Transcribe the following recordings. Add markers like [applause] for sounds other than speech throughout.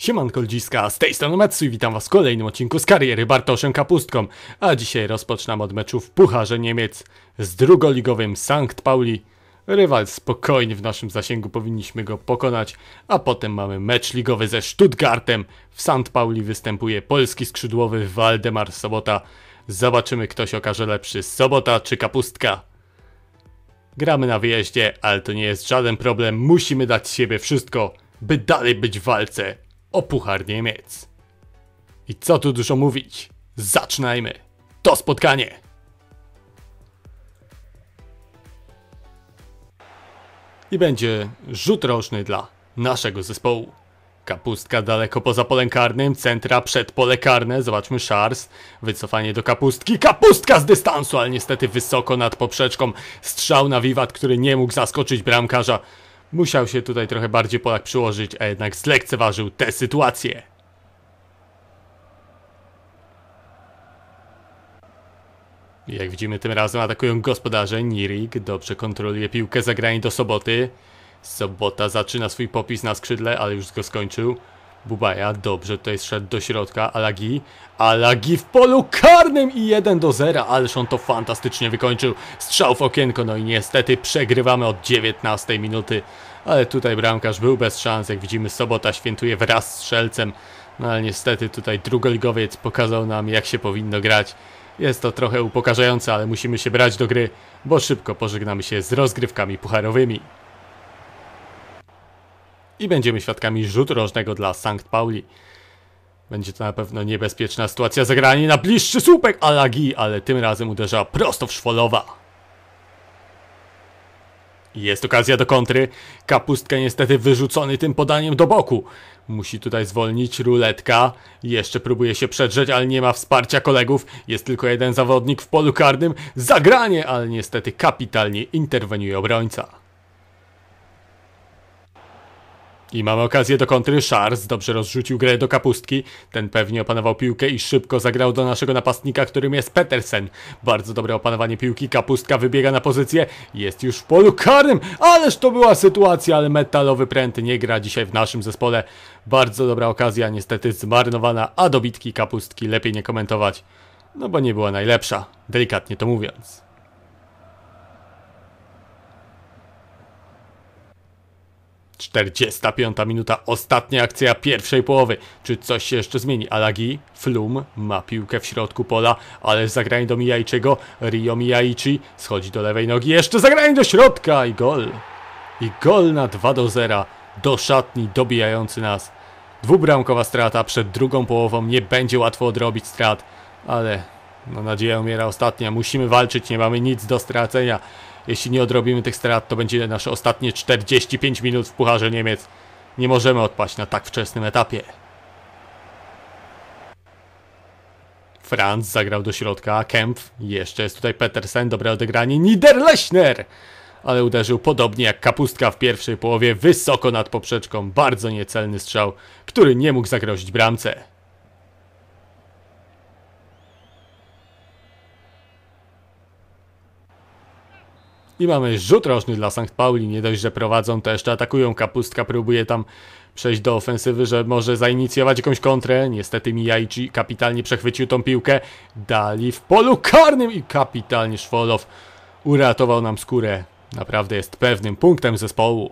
Siemanko Ludziska, z tej strony Matsu i witam was w kolejnym odcinku z kariery Bartoszem Kapustką, a dzisiaj rozpoczynam od meczu w Pucharze Niemiec z drugoligowym Sankt Pauli. Rywal spokojnie w naszym zasięgu powinniśmy go pokonać, a potem mamy mecz ligowy ze Stuttgartem. W Sankt Pauli występuje polski skrzydłowy Waldemar Sobota. Zobaczymy kto się okaże lepszy, Sobota czy Kapustka. Gramy na wyjeździe, ale to nie jest żaden problem, musimy dać z siebie wszystko, by dalej być w walce o Puchar Niemiec. I co tu dużo mówić? Zaczynajmy to spotkanie! I będzie rzut roczny dla naszego zespołu. Kapustka daleko poza polem karnym, centra przed pole karne, zobaczmy szars, wycofanie do kapustki, kapustka z dystansu, ale niestety wysoko nad poprzeczką, strzał na wiwat, który nie mógł zaskoczyć bramkarza. Musiał się tutaj trochę bardziej Polak przyłożyć, a jednak zlekceważył tę sytuację. Jak widzimy, tym razem atakują gospodarze. Nirik dobrze kontroluje piłkę za do soboty. Sobota zaczyna swój popis na skrzydle, ale już go skończył. Bubaja dobrze tutaj szedł do środka, Alagi, Alagi w polu karnym i 1 do 0, ależ on to fantastycznie wykończył, strzał w okienko, no i niestety przegrywamy od 19 minuty, ale tutaj bramkarz był bez szans, jak widzimy Sobota świętuje wraz z strzelcem, no ale niestety tutaj drugoligowiec pokazał nam jak się powinno grać, jest to trochę upokarzające, ale musimy się brać do gry, bo szybko pożegnamy się z rozgrywkami pucharowymi i będziemy świadkami rzutu rożnego dla Sankt Pauli. Będzie to na pewno niebezpieczna sytuacja zagranie na bliższy słupek Alagi, ale tym razem uderza prosto w Szwolowa. Jest okazja do kontry. Kapustka niestety wyrzucony tym podaniem do boku. Musi tutaj zwolnić ruletka. Jeszcze próbuje się przedrzeć, ale nie ma wsparcia kolegów. Jest tylko jeden zawodnik w polu karnym. Zagranie, ale niestety kapitalnie interweniuje obrońca. I mamy okazję do kontry. Szars dobrze rozrzucił grę do kapustki. Ten pewnie opanował piłkę i szybko zagrał do naszego napastnika, którym jest Petersen. Bardzo dobre opanowanie piłki. Kapustka wybiega na pozycję. Jest już w polu karnym. Ależ to była sytuacja, ale metalowy pręt nie gra dzisiaj w naszym zespole. Bardzo dobra okazja, niestety zmarnowana, a dobitki kapustki lepiej nie komentować. No bo nie była najlepsza, delikatnie to mówiąc. 45 minuta, ostatnia akcja pierwszej połowy. Czy coś się jeszcze zmieni? Alagi, Flum ma piłkę w środku pola, ale zagranie do Mijajczego. Rio Mijajczy schodzi do lewej nogi, jeszcze zagranie do środka i gol. I gol na 2 do 0 do szatni dobijający nas. Dwubramkowa strata przed drugą połową, nie będzie łatwo odrobić strat, ale no nadzieja umiera ostatnia. Musimy walczyć, nie mamy nic do stracenia. Jeśli nie odrobimy tych strat, to będzie nasze ostatnie 45 minut w Pucharze Niemiec. Nie możemy odpaść na tak wczesnym etapie. Franz zagrał do środka, Kempf, jeszcze jest tutaj Petersen, dobre odegranie, Niederlechner! Ale uderzył podobnie jak kapustka w pierwszej połowie, wysoko nad poprzeczką, bardzo niecelny strzał, który nie mógł zagrozić bramce. I mamy rzut roczny dla St. Pauli. Nie dość, że prowadzą, to jeszcze atakują. Kapustka próbuje tam przejść do ofensywy, że może zainicjować jakąś kontrę. Niestety Mijajci kapitalnie przechwycił tą piłkę. Dali w polu karnym i kapitalnie Szwolow uratował nam skórę. Naprawdę jest pewnym punktem zespołu.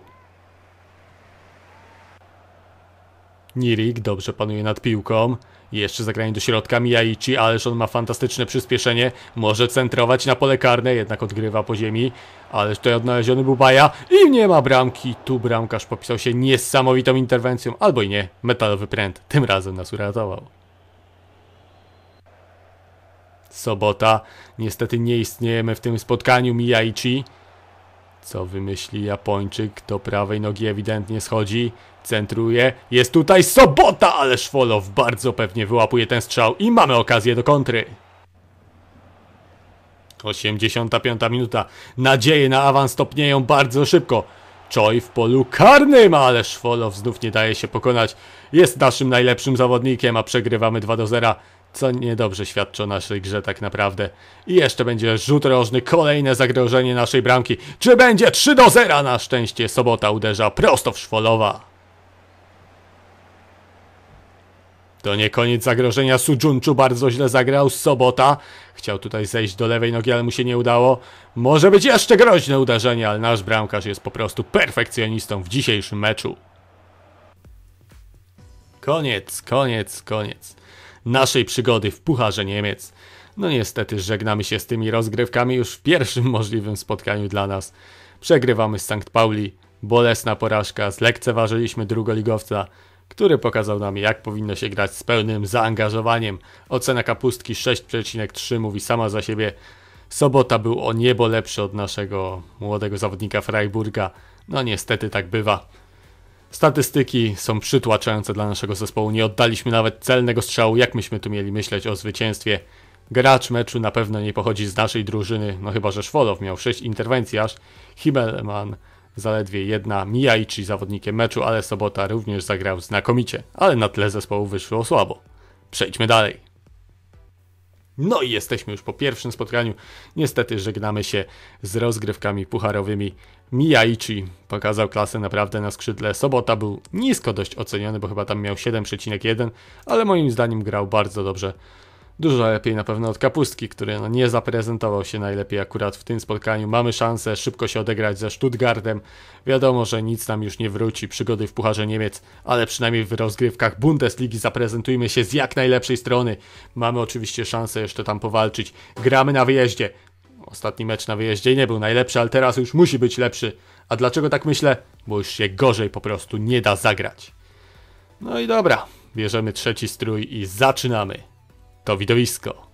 Nirik dobrze panuje nad piłką. Jeszcze zagranie do środka Mijaichi, ależ on ma fantastyczne przyspieszenie. Może centrować na pole karne, jednak odgrywa po ziemi. Ależ tutaj odnaleziony był Baja i nie ma bramki. Tu bramkarz popisał się niesamowitą interwencją, albo i nie. Metalowy pręt tym razem nas uratował. Sobota. Niestety nie istniejemy w tym spotkaniu Mijaichi. Co wymyśli Japończyk, do prawej nogi ewidentnie schodzi, centruje, jest tutaj Sobota, ale Szwolow bardzo pewnie wyłapuje ten strzał i mamy okazję do kontry. 85 minuta, nadzieje na awans topnieją bardzo szybko. Choi w polu karnym, ale Szwolow znów nie daje się pokonać. Jest naszym najlepszym zawodnikiem, a przegrywamy 2 do 0 co niedobrze świadczy o naszej grze tak naprawdę. I jeszcze będzie rzut rożny, kolejne zagrożenie naszej bramki. Czy będzie 3 do 0? Na szczęście sobota uderza prosto w Szwolowa. To nie koniec zagrożenia. Sujunczu, bardzo źle zagrał. Sobota chciał tutaj zejść do lewej nogi, ale mu się nie udało. Może być jeszcze groźne uderzenie, ale nasz bramkarz jest po prostu perfekcjonistą w dzisiejszym meczu. Koniec, koniec, koniec naszej przygody w Pucharze Niemiec. No niestety żegnamy się z tymi rozgrywkami już w pierwszym [laughs] możliwym spotkaniu dla nas. Przegrywamy z St. Pauli, bolesna porażka, zlekceważyliśmy drugoligowca, który pokazał nam jak powinno się grać z pełnym zaangażowaniem. Ocena kapustki 6,3 mówi sama za siebie. Sobota był o niebo lepszy od naszego młodego zawodnika Freiburga. No niestety tak bywa. Statystyki są przytłaczające dla naszego zespołu. Nie oddaliśmy nawet celnego strzału. Jak myśmy tu mieli myśleć o zwycięstwie? Gracz meczu na pewno nie pochodzi z naszej drużyny, no chyba że Szwolow miał 6 interwencji aż. Himmelman zaledwie jedna, Mijajczy zawodnikiem meczu, ale Sobota również zagrał znakomicie, ale na tle zespołu wyszło słabo. Przejdźmy dalej. No i jesteśmy już po pierwszym spotkaniu. Niestety żegnamy się z rozgrywkami pucharowymi. Miyaichi pokazał klasę naprawdę na skrzydle. Sobota był nisko dość oceniony, bo chyba tam miał 7,1, ale moim zdaniem grał bardzo dobrze dużo lepiej na pewno od Kapustki, który no nie zaprezentował się najlepiej akurat w tym spotkaniu. Mamy szansę szybko się odegrać ze Stuttgartem. Wiadomo, że nic nam już nie wróci, przygody w Pucharze Niemiec, ale przynajmniej w rozgrywkach Bundesligi zaprezentujmy się z jak najlepszej strony. Mamy oczywiście szansę jeszcze tam powalczyć. Gramy na wyjeździe. Ostatni mecz na wyjeździe nie był najlepszy, ale teraz już musi być lepszy. A dlaczego tak myślę? Bo już się gorzej po prostu nie da zagrać. No i dobra, bierzemy trzeci strój i zaczynamy to widowisko.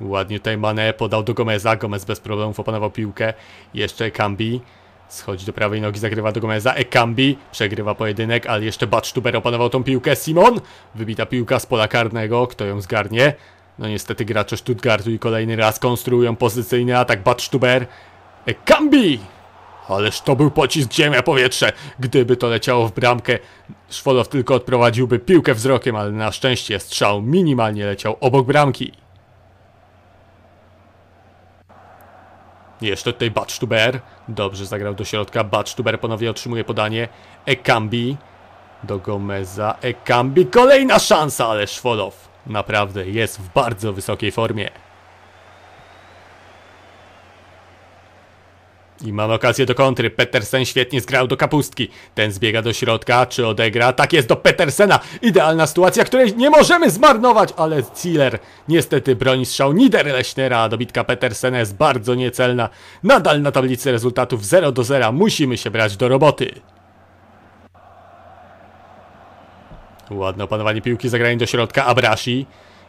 Ładnie tutaj Mane podał do Gomeza. Gomez bez problemów opanował piłkę. Jeszcze Ekambi Schodzi do prawej nogi, zagrywa do Gomeza. Ekambi przegrywa pojedynek, ale jeszcze Batsztuber opanował tą piłkę. Simon! Wybita piłka z pola karnego. Kto ją zgarnie? No niestety gracze Stuttgartu i kolejny raz konstruują pozycyjny atak. Batsztuber. Ekambi! Ależ to był pocisk ziemia-powietrze! Gdyby to leciało w bramkę, Szwolow tylko odprowadziłby piłkę wzrokiem, ale na szczęście strzał minimalnie leciał obok bramki. Jeszcze tutaj Batsztuber. Dobrze zagrał do środka. Batsztuber ponownie otrzymuje podanie. Ekambi do Gomeza. Ekambi. Kolejna szansa, ale Szwolow naprawdę jest w bardzo wysokiej formie. I mamy okazję do kontry. Petersen świetnie zgrał do kapustki. Ten zbiega do środka, czy odegra? Tak jest do Petersena. Idealna sytuacja, której nie możemy zmarnować, ale Ziller niestety broni strzał Niederleśnera, a dobitka Petersena jest bardzo niecelna. Nadal na tablicy rezultatów 0 do 0 musimy się brać do roboty. Ładne opanowanie piłki, zagranie do środka, Abrasi.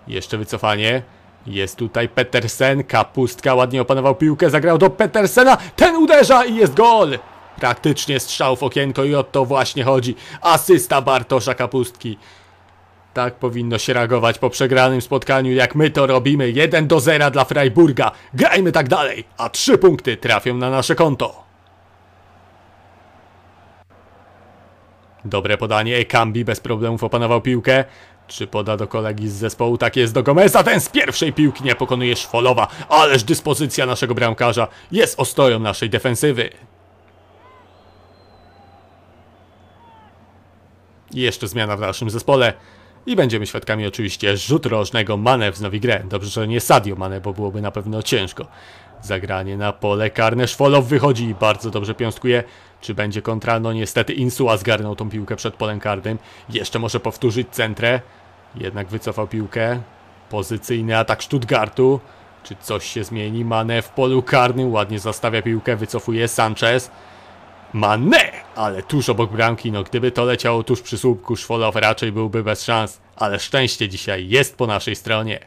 Jeszcze wycofanie. Jest tutaj Petersen, kapustka ładnie opanował piłkę, zagrał do Petersena, ten uderza i jest gol! Praktycznie strzał w okienko i o to właśnie chodzi. Asysta Bartosza Kapustki. Tak powinno się reagować po przegranym spotkaniu, jak my to robimy. 1 do 0 dla Freiburga. Grajmy tak dalej, a 3 punkty trafią na nasze konto. Dobre podanie, Ekambi bez problemów opanował piłkę. Czy poda do kolegi z zespołu? Tak jest do Gomeza. Ten z pierwszej piłki nie pokonuje Szwolowa. Ależ dyspozycja naszego bramkarza jest ostoją naszej defensywy. jeszcze zmiana w naszym zespole. I będziemy świadkami oczywiście rzut rożnego Mane wznowi grę. Dobrze, że nie Sadio Mane, bo byłoby na pewno ciężko. Zagranie na pole karne. Szwolow wychodzi i bardzo dobrze piąstkuje. Czy będzie kontra? No niestety Insua zgarnął tą piłkę przed polem karnym. Jeszcze może powtórzyć centrę. Jednak wycofał piłkę. Pozycyjny atak Stuttgartu. Czy coś się zmieni? Mane w polu karnym ładnie zastawia piłkę, wycofuje Sanchez. Mane! Ale tuż obok bramki, no gdyby to leciało tuż przy słupku, Szwolow raczej byłby bez szans. Ale szczęście dzisiaj jest po naszej stronie.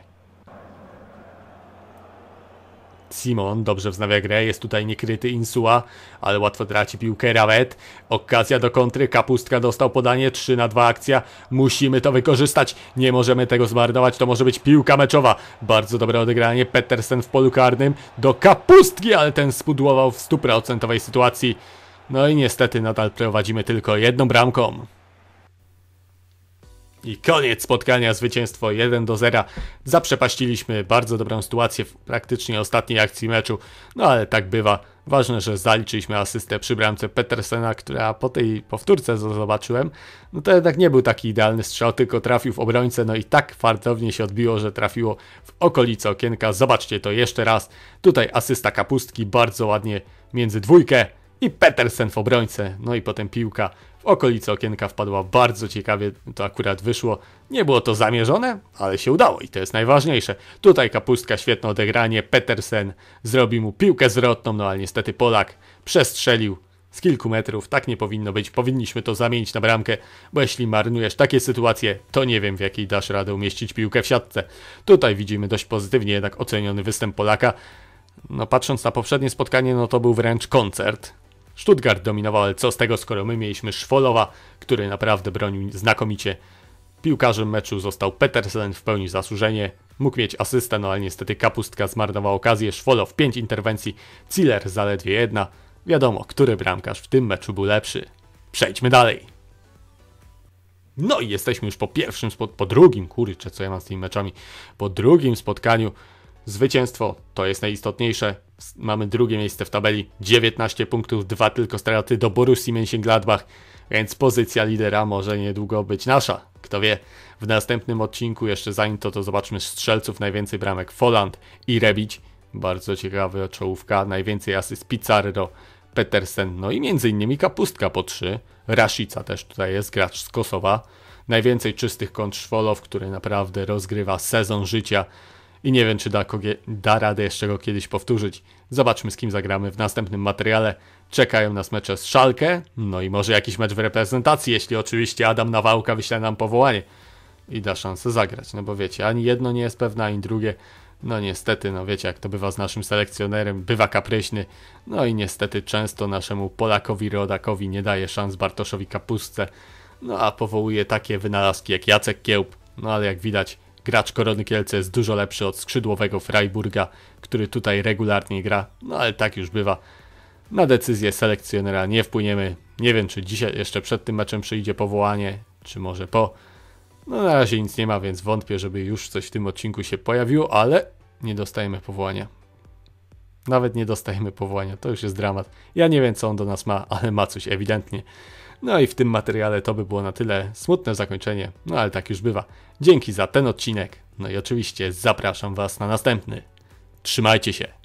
Simon dobrze wznawia grę, jest tutaj niekryty Insua, ale łatwo traci piłkę Rawet. Okazja do kontry, Kapustka dostał podanie, 3 na 2 akcja. Musimy to wykorzystać, nie możemy tego zmarnować, to może być piłka meczowa. Bardzo dobre odegranie, Petersen w polu karnym do Kapustki, ale ten spudłował w 100% sytuacji. No i niestety nadal prowadzimy tylko jedną bramką. I koniec spotkania, zwycięstwo 1 do 0. Zaprzepaściliśmy bardzo dobrą sytuację w praktycznie ostatniej akcji meczu, no ale tak bywa. Ważne, że zaliczyliśmy asystę przy bramce Petersena, która po tej powtórce zobaczyłem, no to jednak nie był taki idealny strzał, tylko trafił w obrońcę, no i tak fartownie się odbiło, że trafiło w okolice okienka. Zobaczcie to jeszcze raz. Tutaj asysta kapustki, bardzo ładnie między dwójkę i Petersen w obrońce, no i potem piłka okolice okienka wpadła bardzo ciekawie, to akurat wyszło. Nie było to zamierzone, ale się udało i to jest najważniejsze. Tutaj kapustka, świetne odegranie, Petersen zrobił mu piłkę zwrotną, no ale niestety Polak przestrzelił z kilku metrów, tak nie powinno być, powinniśmy to zamienić na bramkę, bo jeśli marnujesz takie sytuacje, to nie wiem w jakiej dasz radę umieścić piłkę w siatce. Tutaj widzimy dość pozytywnie jednak oceniony występ Polaka. No patrząc na poprzednie spotkanie, no to był wręcz koncert, Stuttgart dominował, ale co z tego, skoro my mieliśmy Szwolowa, który naprawdę bronił znakomicie. Piłkarzem meczu został Petersen w pełni zasłużenie. Mógł mieć asystę, no ale niestety Kapustka zmarnował okazję. Szwolow 5 interwencji, Ciller zaledwie jedna. Wiadomo, który bramkarz w tym meczu był lepszy. Przejdźmy dalej. No i jesteśmy już po pierwszym, po drugim, kurczę, co ja mam z tymi meczami, po drugim spotkaniu. Zwycięstwo to jest najistotniejsze mamy drugie miejsce w tabeli, 19 punktów, dwa tylko straty do Borussii Mönchengladbach, więc pozycja lidera może niedługo być nasza. Kto wie, w następnym odcinku, jeszcze zanim to, to zobaczmy strzelców najwięcej bramek Folland i Rebić, bardzo ciekawa czołówka, najwięcej asyst Pizarro, Petersen, no i między innymi Kapustka po 3, Rashica też tutaj jest, gracz z Kosowa, najwięcej czystych kontrszwolow, który naprawdę rozgrywa sezon życia, i nie wiem, czy da, kogie, da radę jeszcze go kiedyś powtórzyć. Zobaczmy, z kim zagramy w następnym materiale. Czekają nas mecze z Szalkę, no i może jakiś mecz w reprezentacji, jeśli oczywiście Adam Nawałka wyśle nam powołanie i da szansę zagrać, no bo wiecie, ani jedno nie jest pewne, ani drugie. No niestety, no wiecie jak to bywa z naszym selekcjonerem, bywa kapryśny, no i niestety często naszemu Polakowi rodakowi nie daje szans Bartoszowi Kapustce, no a powołuje takie wynalazki jak Jacek Kiełb, no ale jak widać Gracz Korony Kielce jest dużo lepszy od skrzydłowego Freiburga, który tutaj regularnie gra, no ale tak już bywa. Na decyzję selekcjonera nie wpłyniemy. Nie wiem, czy dzisiaj jeszcze przed tym meczem przyjdzie powołanie, czy może po. No na razie nic nie ma, więc wątpię, żeby już coś w tym odcinku się pojawiło, ale nie dostajemy powołania. Nawet nie dostajemy powołania, to już jest dramat. Ja nie wiem, co on do nas ma, ale ma coś ewidentnie. No i w tym materiale to by było na tyle. Smutne zakończenie, no ale tak już bywa. Dzięki za ten odcinek. No i oczywiście zapraszam Was na następny. Trzymajcie się.